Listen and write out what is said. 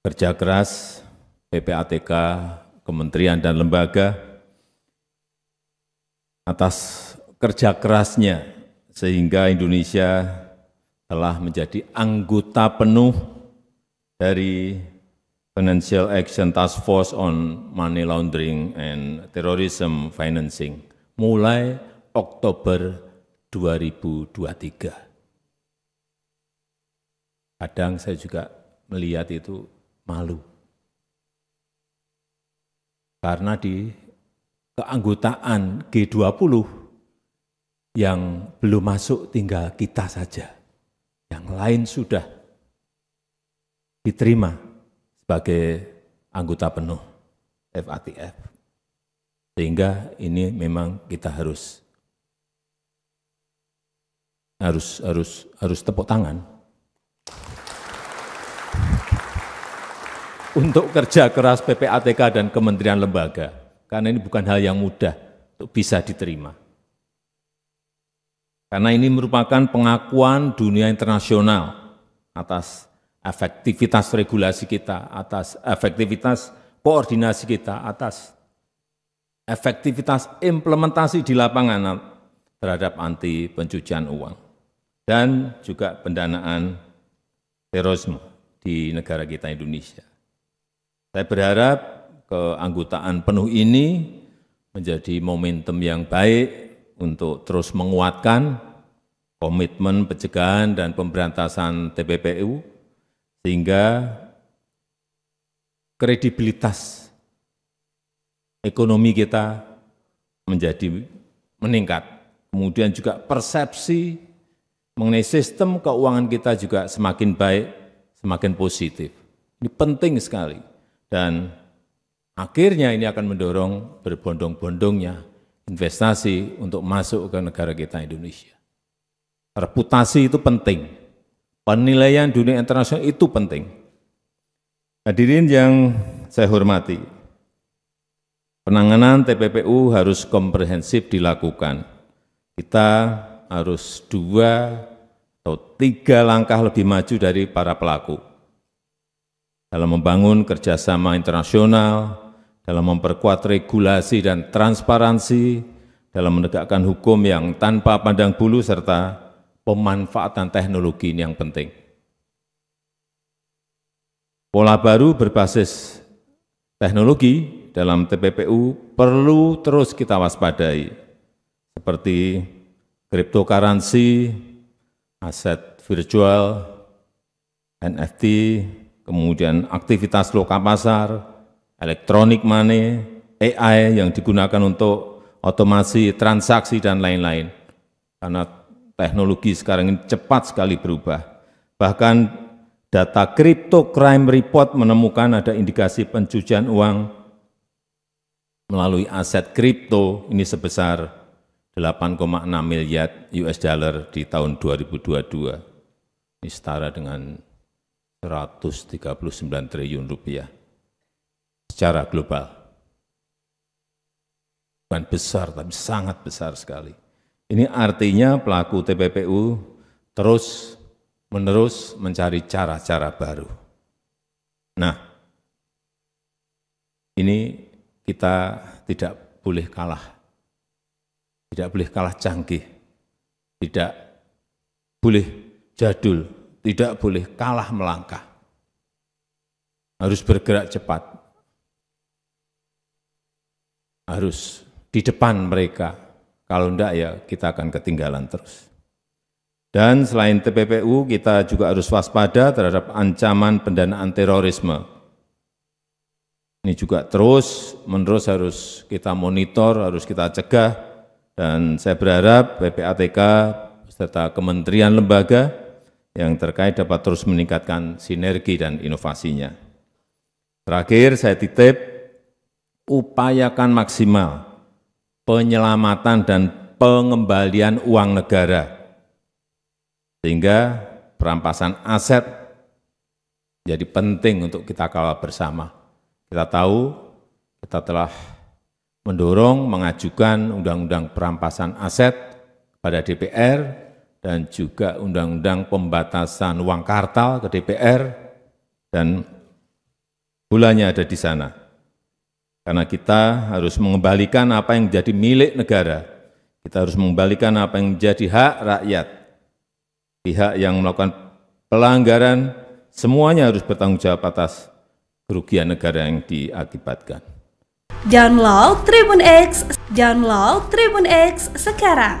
kerja keras PPATK, kementerian dan lembaga atas kerja kerasnya sehingga Indonesia telah menjadi anggota penuh dari Financial Action Task Force on Money Laundering and Terrorism Financing mulai Oktober 2023. Kadang saya juga melihat itu malu. Karena di keanggotaan G20 yang belum masuk tinggal kita saja. Yang lain sudah diterima sebagai anggota penuh FATF. Sehingga ini memang kita harus harus harus harus tepuk tangan untuk kerja keras PPATK dan kementerian lembaga, karena ini bukan hal yang mudah untuk bisa diterima. Karena ini merupakan pengakuan dunia internasional atas efektivitas regulasi kita, atas efektivitas koordinasi kita, atas efektivitas implementasi di lapangan terhadap anti pencucian uang dan juga pendanaan terorisme di negara kita Indonesia. Saya berharap keanggotaan penuh ini menjadi momentum yang baik untuk terus menguatkan komitmen pencegahan dan pemberantasan TPPU sehingga kredibilitas ekonomi kita menjadi meningkat. Kemudian juga persepsi mengenai sistem keuangan kita juga semakin baik, semakin positif. Ini penting sekali dan akhirnya ini akan mendorong berbondong-bondongnya investasi untuk masuk ke negara kita Indonesia. Reputasi itu penting, penilaian dunia internasional itu penting. Hadirin yang saya hormati, penanganan TPPU harus komprehensif dilakukan. Kita harus dua atau tiga langkah lebih maju dari para pelaku dalam membangun kerjasama internasional, dalam memperkuat regulasi dan transparansi, dalam menegakkan hukum yang tanpa pandang bulu, serta pemanfaatan teknologi ini yang penting. Pola baru berbasis teknologi dalam TPPU perlu terus kita waspadai, seperti cryptocurrency, aset virtual, NFT, kemudian aktivitas loka pasar, elektronik money, AI yang digunakan untuk otomasi transaksi dan lain-lain. Karena teknologi sekarang ini cepat sekali berubah. Bahkan data Crypto Crime Report menemukan ada indikasi pencucian uang melalui aset kripto ini sebesar 8,6 miliar US dollar di tahun 2022. Ini setara dengan 139 triliun rupiah secara global. Bukan besar, tapi sangat besar sekali. Ini artinya pelaku TPPU terus menerus mencari cara-cara baru. Nah, ini kita tidak boleh kalah. Tidak boleh kalah canggih. Tidak boleh jadul, tidak boleh kalah melangkah. Harus bergerak cepat. Harus di depan mereka. Kalau enggak ya kita akan ketinggalan terus. Dan selain TPPU, kita juga harus waspada terhadap ancaman pendanaan terorisme. Ini juga terus menerus harus kita monitor, harus kita cegah, dan saya berharap PPATK serta kementerian lembaga yang terkait dapat terus meningkatkan sinergi dan inovasinya. Terakhir, saya titip, upayakan maksimal penyelamatan dan pengembalian uang negara, sehingga perampasan aset jadi penting untuk kita kawal bersama. Kita tahu, kita telah mendorong mengajukan undang-undang perampasan aset pada DPR dan juga undang-undang pembatasan uang kartal ke DPR dan bulannya ada di sana. Karena kita harus mengembalikan apa yang menjadi milik negara. Kita harus mengembalikan apa yang menjadi hak rakyat. Pihak yang melakukan pelanggaran semuanya harus bertanggung jawab atas kerugian negara yang diakibatkan. Download Tribun X, download Tribun X sekarang